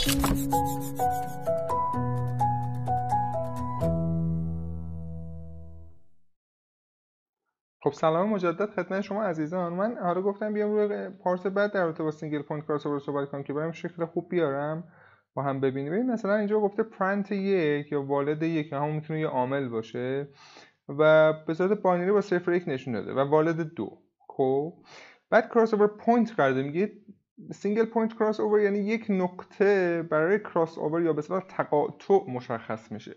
خب سلام مجدد خدمت شما عزیزان من حالا آره گفتم بیام روی پارت بعد در رابطه با سینگل پوینت کراسوور صحبت کنم که برم شکل خوب بیارم با هم ببینیم ببین مثلا اینجا گفته پرنت یک یا والد یک همون میتونه یه عامل باشه و به صورت باینری با صفر یک نشون داده و والد دو خب بعد کراس اوور پوینت قرار سینگل پوینت کراس اوور یعنی یک نقطه برای کراس اوور یا به اصطلاح تقاطع مشخص میشه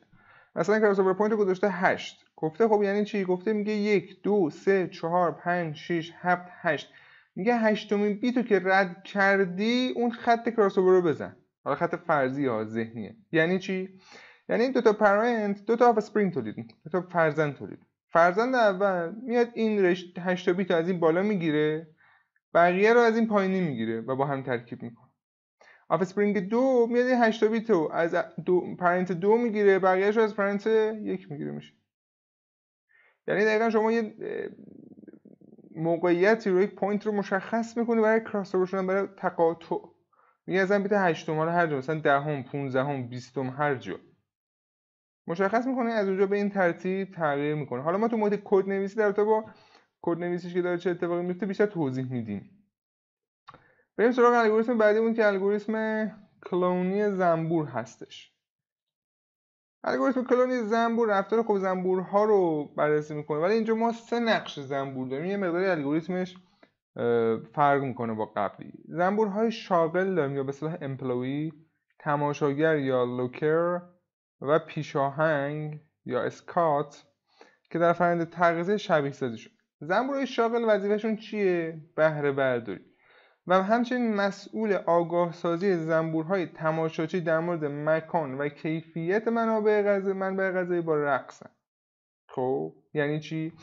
مثلا کراس اوور پوینت گذاشته 8 گفته خب یعنی چی گفته میگه 1 2 3 4 5 6 7 8 میگه هشتمین بیتو که رد کردی اون خط کراس اوور رو بزن حالا خط فرضی ها ذهنیه یعنی چی یعنی دو تا پرنت دو تا آف اسپرینگ تولید دو تا فرزند تولید فرزند اول میاد این رشته 8 بیت از این بالا میگیره بقیه رو از این پایینی میگیره و با هم ترکیب میکنه اسپرینگ دو میاد این هشتا بیت رو از دو پرنت دو میگیره بقیهش رو از پرنت یک میگیره میشه یعنی دقیقا شما یه موقعیتی رو یک پوینت رو مشخص میکنی برای کراس اوور شدن برای تقاطع میگه از بیت هشتم حالا هر جا مثلا دهم پونزدهم بیستم هر جا مشخص میکنه از اونجا به این ترتیب تغییر میکنه حالا ما تو مورد کد نویسی در با کد نویسیش که داره چه اتفاقی میفته بیشتر توضیح میدیم بریم سراغ الگوریتم بعدیمون که الگوریتم کلونی زنبور هستش الگوریتم کلونی زنبور رفتار خب زنبورها رو بررسی میکنه ولی اینجا ما سه نقش زنبور داریم یه مقداری الگوریتمش فرق میکنه با قبلی زنبورهای شاغل داریم یا به صلاح امپلوی تماشاگر یا لوکر و پیشاهنگ یا اسکات که در فرند تغذیه شبیه سازی زنبورهای شاغل وظیفهشون چیه؟ بهره برداری و همچنین مسئول آگاه سازی زنبورهای تماشاچی در مورد مکان و کیفیت منابع غذایی منبع غذایی با رقصن خب یعنی چی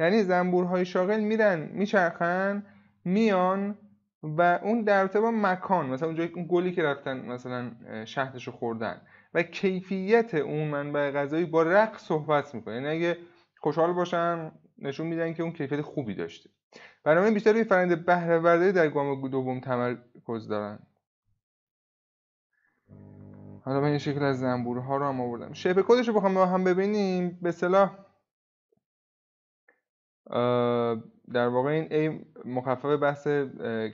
یعنی زنبورهای شاغل میرن میچرخن میان و اون در با مکان مثلا اونجا اون گلی که رفتن مثلا شهدشو رو خوردن و کیفیت اون منبع غذایی با رقص صحبت میکنه یعنی اگه خوشحال باشن نشون میدن که اون کیفیت خوبی داشته برنامه بیشتر روی فرنده بهره در گام دوم تمرکز دارن حالا من یه شکل از زنبورها رو هم آوردم شیپ کودش رو بخوام هم ببینیم به صلاح در واقع این ای مخفف بحث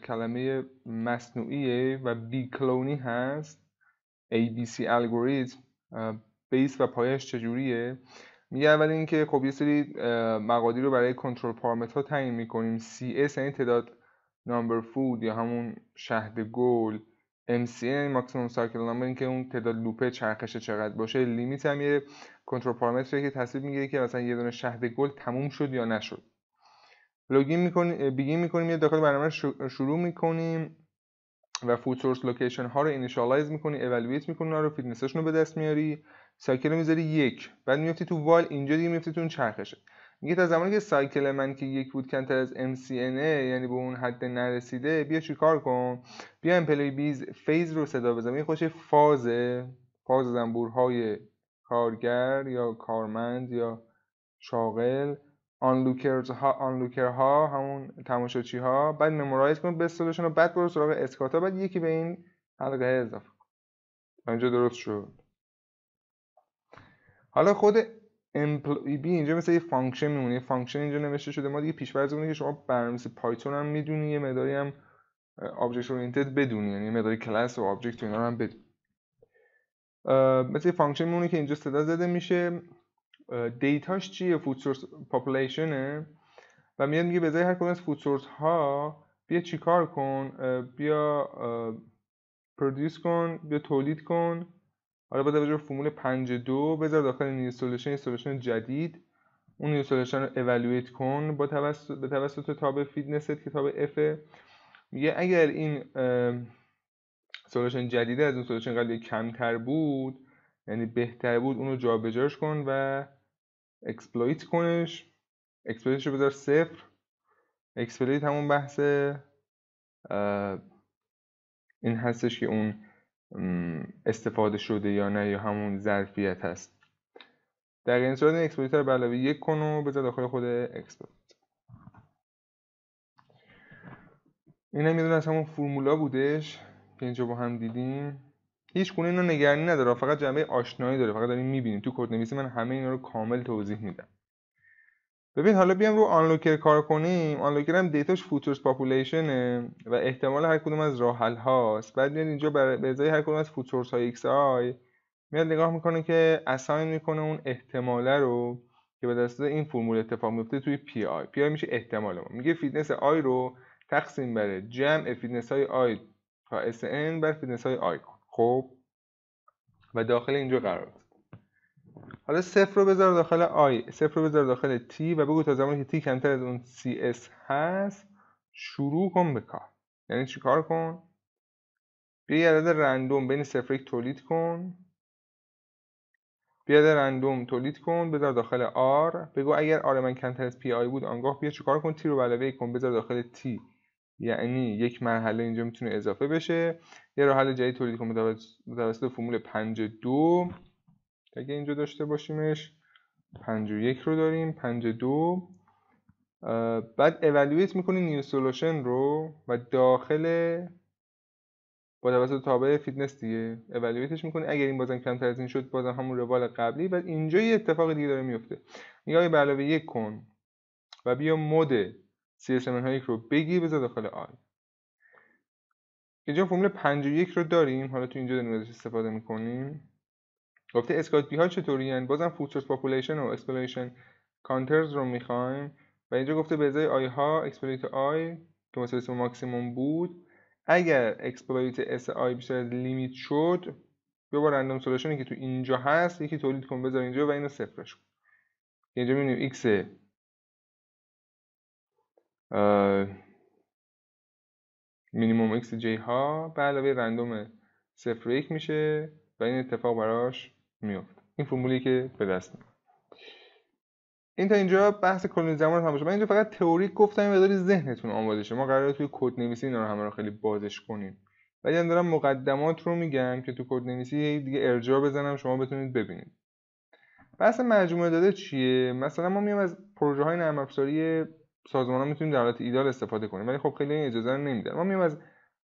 کلمه مصنوعیه و بی کلونی هست ABC الگوریتم بیس و پایش چجوریه میگه اول اینکه خب یه سری مقادیر رو برای کنترل پارامترها تعیین میکنیم CS یعنی تعداد نامبر فود یا همون شهد گل MCN یعنی ماکسیمم سایکل نامبر اینکه اون تعداد لوپ چرخش چقدر باشه لیمیت هم یه کنترل پارامتریه که تصویب میگیره که مثلا یه دونه شهد گل تموم شد یا نشد لوگین میکنیم بیگین میکنیم یه داخل برنامه شروع میکنیم و فود سورس لوکیشن ها رو اینیشالایز میکنی اوالویت میکنی رو فیتنسشون رو به دست میاری سایکل رو میذاری یک بعد میفتی تو وال اینجا دیگه میفتی تو اون چرخشه میگه تا زمانی که سایکل من که یک بود کمتر از MCNA یعنی به اون حد نرسیده بیا چیکار کن بیا امپلی بیز فیز رو صدا بزن این خوش فاز فاز زنبورهای کارگر یا کارمند یا شاغل آنلوکرز ها آنلوکر ها همون تماشاچی ها بعد مموریز کن بسولشون رو بعد برو سراغ اسکاتا بعد یکی به این حلقه اضافه کن اینجا درست شد حالا خود employee اینجا مثل یه فانکشن میمونه یه فانکشن اینجا نوشته شده ما دیگه پیش‌فرض که شما برنامه‌نویس پایتون هم میدونی یه مداری هم object-oriented بدونی یعنی مداری کلاس و object و اینا هم بدونی مثل یه فانکشن میمونه که اینجا صدا زده میشه دیتاش چیه فودسورس source پاپولیشنه و میاد میگه بذاری هر کدوم از food ها بیا چیکار کن بیا پرودیوس کن بیا تولید کن حالا با توجه به فرمول 52 بذار داخل نیو سولوشن یه سولوشن جدید اون نیو سولوشن رو اولویت کن با توسط به توسط تاب فیتنست کتاب تاب میگه اگر این سولوشن جدیده از اون سولوشن قبلی کمتر بود یعنی بهتر بود اون رو جابجاش کن و اکسپلویت کنش اکسپلویتش رو بذار صفر اکسپلویت همون بحث این هستش که اون استفاده شده یا نه یا همون ظرفیت هست در این صورت اکسپورتر به علاوه یک و بذار داخل خود اکسپورت این هم از همون فرمولا بودش که اینجا با هم دیدیم هیچ گونه اینو نگرانی نداره فقط جنبه آشنایی داره فقط داریم میبینیم تو کد نویسی من همه اینا رو کامل توضیح میدم ببین حالا بیام رو آنلوکر کار کنیم آنلوکر هم دیتاش فوتورز پاپولیشن و احتمال هر کدوم از راحل هاست بعد میاد اینجا به ازای هر کدوم از فوتورس های ایکس آی میاد نگاه میکنه که اساین میکنه اون احتماله رو که به دست این فرمول اتفاق میفته توی پی آی پی آی میشه احتمال ما میگه فیتنس آی رو تقسیم بره جمع فیتنس های آی تا اس ان بر فیتنس های آی کن خب و داخل اینجا قرار حالا صفر رو بذار داخل آی صفر رو بذار داخل تی و بگو تا زمانی که تی کمتر از اون سی اس هست شروع کن به کار یعنی کار کن بیا یه عدد رندوم بین صفر یک تولید کن بیا عدد رندوم تولید کن بذار داخل آر بگو اگر آر من کمتر از پی آی بود آنگاه بیا کار کن تی رو علاوه کن بذار داخل تی یعنی یک مرحله اینجا میتونه اضافه بشه یه راه حل جدید تولید کن متوسط فرمول 52 اگه اینجا داشته باشیمش یک رو داریم دو، بعد اولویت میکنی نیو سولوشن رو و داخل با توسط تابع فیتنس دیگه اولویتش میکنی اگر این بازم کمتر از این شد بازم همون روال قبلی و اینجا یه اتفاق دیگه داره میفته نگاهی به علاوه یک کن و بیا مد اس ام رو بگی بذار داخل آی اینجا فرمول یک رو داریم حالا تو اینجا داریم استفاده میکنیم گفته اسکات بی ها چطوری هن؟ یعنی بازم فوتورس پاپولیشن و اکسپلیشن کانترز رو میخوایم و اینجا گفته به ازای آی ها اکسپلیت آی که مثل اسم ماکسیموم بود اگر اکسپلویت اس آی بیشتر از لیمیت شد بیا با رندوم سلوشنی که تو اینجا هست یکی تولید کن بذار اینجا و اینو صفرش کن اینجا میبینیم ایکس مینیموم ایکس جی ها به علاوه رندوم صفر یک میشه و این اتفاق براش می‌افت. این فرمولی که به دست میاد این تا اینجا بحث کلون زمان هم من اینجا فقط تئوری گفتم داری ذهنتون آماده شه ما قراره توی کد نویسی اینا رو همه رو خیلی بازش کنیم ولی من دارم مقدمات رو میگم که تو کد نویسی دیگه ارجاع بزنم شما بتونید ببینید بحث مجموعه داده چیه مثلا ما میایم از پروژه های نرم افزاری سازمان ها میتونیم در حالت ایدال استفاده کنیم ولی خب خیلی اجازه رو نمیدن ما میایم از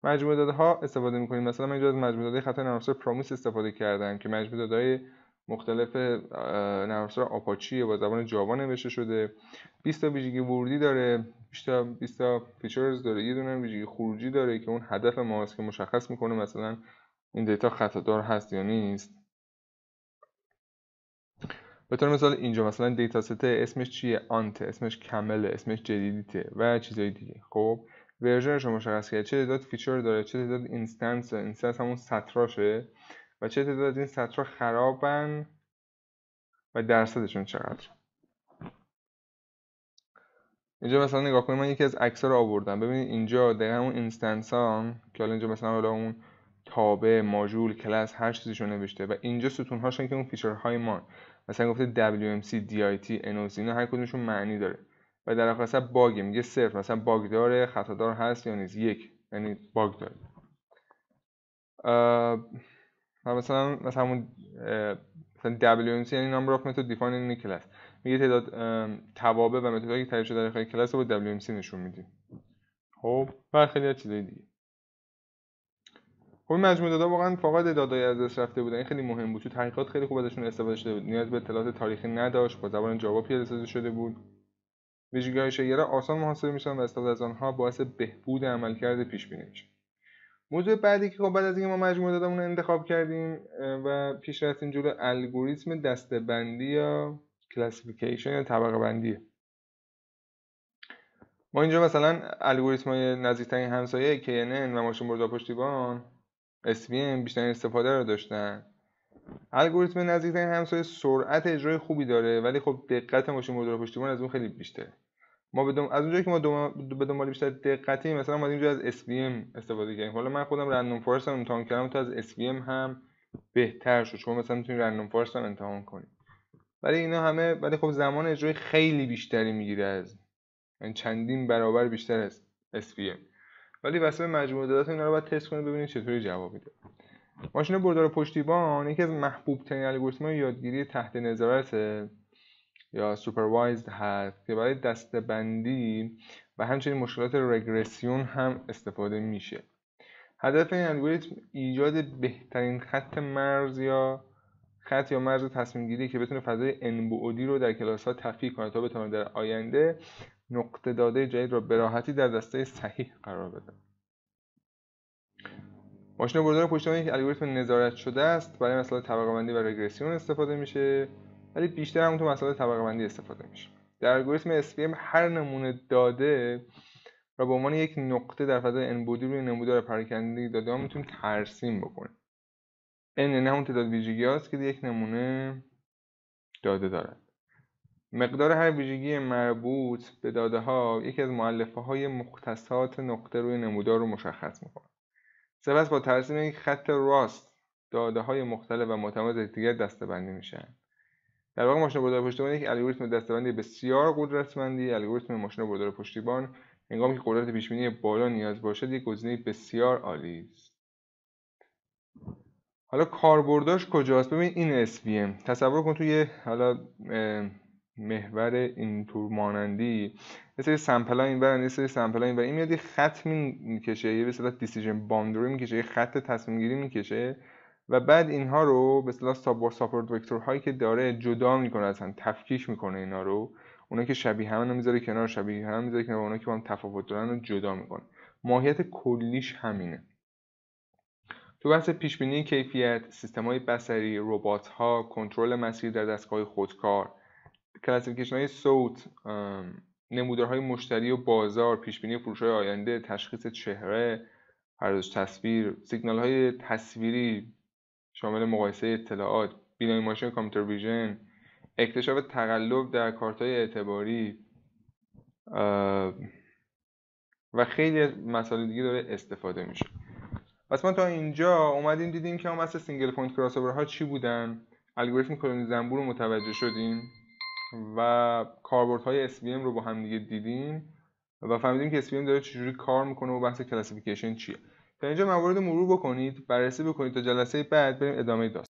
مجموعه داده ها استفاده میکنیم مثلا من اینجا از مجموعه داده خطای نرم پرومیس استفاده کردم که مجموعه داده مختلف نرم آپاچی با زبان جاوا نوشته شده 20 تا ویژگی ورودی داره 20 تا 20 تا فیچرز داره یه دونه ویژگی خروجی داره که اون هدف ما هست که مشخص میکنه مثلا این دیتا خطا دار هست یا نیست به طور مثال اینجا مثلا دیتا سته اسمش چیه آنت اسمش کمله اسمش جدیدیته و چیزهای دیگه خب ورژنش رو مشخص کرد چه تعداد فیچر داره چه تعداد اینستنس اینستنس همون سطراشه و چه تعداد این سطرها خرابن و درصدشون چقدر اینجا مثلا نگاه کنید من یکی از عکس‌ها رو آوردم ببینید اینجا دقیقا اون اینستنس ها که حالا اینجا مثلا حالا اون تابع ماژول کلاس هر چیزیشو نوشته و اینجا ستون هاشن که اون فیچرهای ما مثلا گفته WMC, DIT, NOC اینا هر کدومشون معنی داره و در آخر سر باگ میگه صرف مثلا باگ داره خطادار هست یا نیست یک یعنی باگ داره و مثلا مثلا همون مثلا WMC یعنی number of method define in class میگه تعداد توابع و متدایی که تعریف شده در داخل کلاس رو با WMC نشون میدیم خب و خیلی از چیزای دیگه خب این مجموعه داده واقعا فقط دادای از دست رفته بودن این خیلی مهم بود تو تحقیقات خیلی خوب ازشون استفاده شده بود نیاز به اطلاعات تاریخی نداشت با زبان جاوا پیاده سازی شده بود ویژگی‌های شیره آسان محاسبه میشن و استفاده از آنها باعث بهبود عملکرد پیش بینی میشه موضوع بعدی که خب بعد از اینکه ما مجموعه دادمون رو انتخاب کردیم و پیش رفتیم جلو الگوریتم دسته‌بندی یا کلاسیفیکیشن یا طبقه بندی. ما اینجا مثلا الگوریتم های نزدیکترین همسایه KNN و ماشین بردار پشتیبان SVM بیشترین استفاده رو داشتن الگوریتم نزدیکترین همسایه سرعت اجرای خوبی داره ولی خب دقت ماشین مدل پشتیبان از اون خیلی بیشتره ما از اونجایی که ما به دنبال بیشتر دقتی مثلا ما اینجا از SVM استفاده کردیم حالا من خودم رندوم فورس هم امتحان کردم تا از SVM هم بهتر شد شما مثلا میتونید رندوم فورس هم امتحان کنید ولی اینا همه ولی خب زمان اجرای خیلی بیشتری میگیره از یعنی چندین برابر بیشتر از SVM ولی واسه مجموعه دادات اینا رو باید تست کنید ببینید چطوری جواب میده ماشین بردار پشتیبان یکی از محبوب ترین الگوریتم یادگیری تحت نظارت یا سوپروایزد هست که برای دستبندی و همچنین مشکلات رگرسیون هم استفاده میشه هدف این الگوریتم ایجاد بهترین خط مرز یا خط یا مرز تصمیم گیری که بتونه فضای انبعودی رو در کلاس ها تفیق کنه تا بتونه در آینده نقطه داده جدید را به راحتی در دسته صحیح قرار بده ماشین بردار پشتیبان یک الگوریتم نظارت شده است برای مسائل طبقه بندی و رگرسیون استفاده میشه ولی بیشتر هم تو مسائل طبقه بندی استفاده میشه در الگوریتم SVM هر نمونه داده را به عنوان یک نقطه در فضای انبودی روی نمودار پراکندگی داده ها میتونیم ترسیم بکنیم n نه یعنی همون تعداد ویژگی که یک نمونه داده دارد مقدار هر ویژگی مربوط به داده ها یکی از معلفه های مختصات نقطه روی نمودار رو مشخص میکنه سپس با ترسیم یک خط راست داده های مختلف و متمایز دیگر دستبندی میشن در واقع ماشین بردار پشتیبان یک الگوریتم دستبندی بسیار قدرتمندی الگوریتم ماشین بردار پشتیبان هنگامی که قدرت پیشبینی بالا نیاز باشد یک گزینه بسیار عالی است حالا کاربرداش کجاست ببین این SVM تصور کن توی حالا محور این تور مانندی یه سری سمپل ها این برن یه سری سمپل این این میاد یه خط میکشه یه به اصطلاح دیسیژن باندری میکشه یه خط تصمیم گیری میکشه و بعد اینها رو به اصطلاح ساپورت ساپورت وکتور هایی که داره جدا میکنه اصلا تفکیک میکنه اینا رو اونا که شبیه هم رو میذاره کنار شبیه هم میذاره کنار و که با هم تفاوت دارن رو جدا میکنه ماهیت کلیش همینه تو بحث پیش کیفیت سیستم های بصری ربات ها کنترل مسیر در دستگاه خودکار کلاسفیکیشن های صوت نمودارهای مشتری و بازار پیشبینی فروش های آینده تشخیص چهره پردازش تصویر سیگنال های تصویری شامل مقایسه اطلاعات بینایی ماشین کامپیوتر ویژن اکتشاف تقلب در کارت های اعتباری و خیلی مسائل دیگه داره استفاده میشه پس ما تا اینجا اومدیم دیدیم که اون سینگل پوینت کراس ها چی بودن الگوریتم کلونی زنبور رو متوجه شدیم و کاربردهای SVM رو با هم دیگه دیدیم و فهمیدیم که SVM داره چجوری کار میکنه و بحث کلاسیفیکیشن چیه تا اینجا موارد مرور بکنید بررسی بکنید تا جلسه بعد بریم ادامه داست.